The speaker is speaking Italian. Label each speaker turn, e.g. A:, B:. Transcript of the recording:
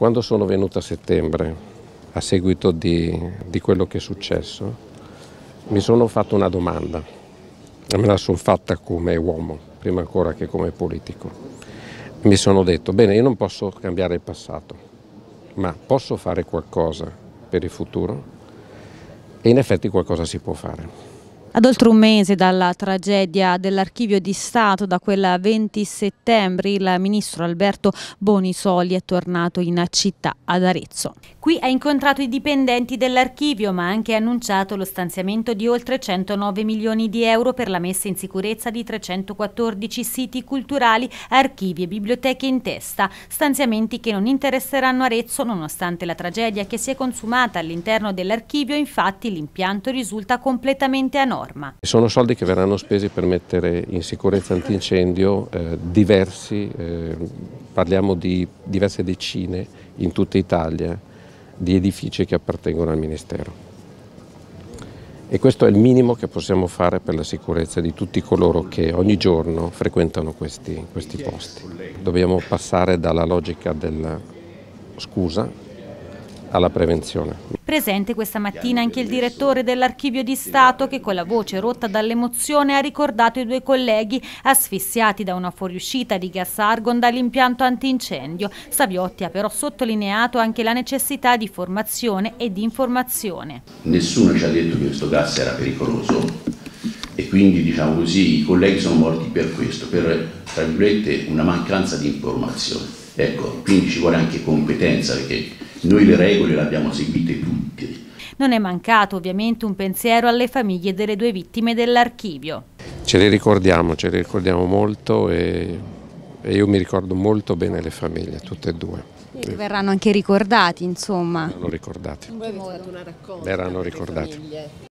A: Quando sono venuto a settembre, a seguito di, di quello che è successo, mi sono fatto una domanda. Me la sono fatta come uomo, prima ancora che come politico. Mi sono detto, bene, io non posso cambiare il passato, ma posso fare qualcosa per il futuro? E in effetti qualcosa si può fare.
B: Ad oltre un mese dalla tragedia dell'archivio di Stato, da quel 20 settembre, il ministro Alberto Bonisoli è tornato in città ad Arezzo. Qui ha incontrato i dipendenti dell'archivio, ma ha anche annunciato lo stanziamento di oltre 109 milioni di euro per la messa in sicurezza di 314 siti culturali, archivi e biblioteche in testa. Stanziamenti che non interesseranno Arezzo, nonostante la tragedia che si è consumata all'interno dell'archivio, infatti l'impianto risulta completamente a norma norma.
A: Sono soldi che verranno spesi per mettere in sicurezza antincendio eh, diversi, eh, parliamo di diverse decine in tutta Italia di edifici che appartengono al Ministero. E questo è il minimo che possiamo fare per la sicurezza di tutti coloro che ogni giorno frequentano questi, questi posti. Dobbiamo passare dalla logica della scusa alla prevenzione.
B: Presente questa mattina anche il direttore dell'Archivio di Stato che con la voce rotta dall'emozione ha ricordato i due colleghi asfissiati da una fuoriuscita di gas argon dall'impianto antincendio. Saviotti ha però sottolineato anche la necessità di formazione e di informazione.
C: Nessuno ci ha detto che questo gas era pericoloso e quindi diciamo così i colleghi sono morti per questo, per tra virgolette una mancanza di informazione. Ecco, quindi ci vuole anche competenza perché noi le regole le abbiamo seguite tutte.
B: Non è mancato ovviamente un pensiero alle famiglie delle due vittime dell'archivio.
A: Ce le ricordiamo, ce le ricordiamo molto e, e io mi ricordo molto bene le famiglie, tutte e due. E
B: verranno anche ricordati, insomma. Verranno ricordati.
A: Verranno ricordati.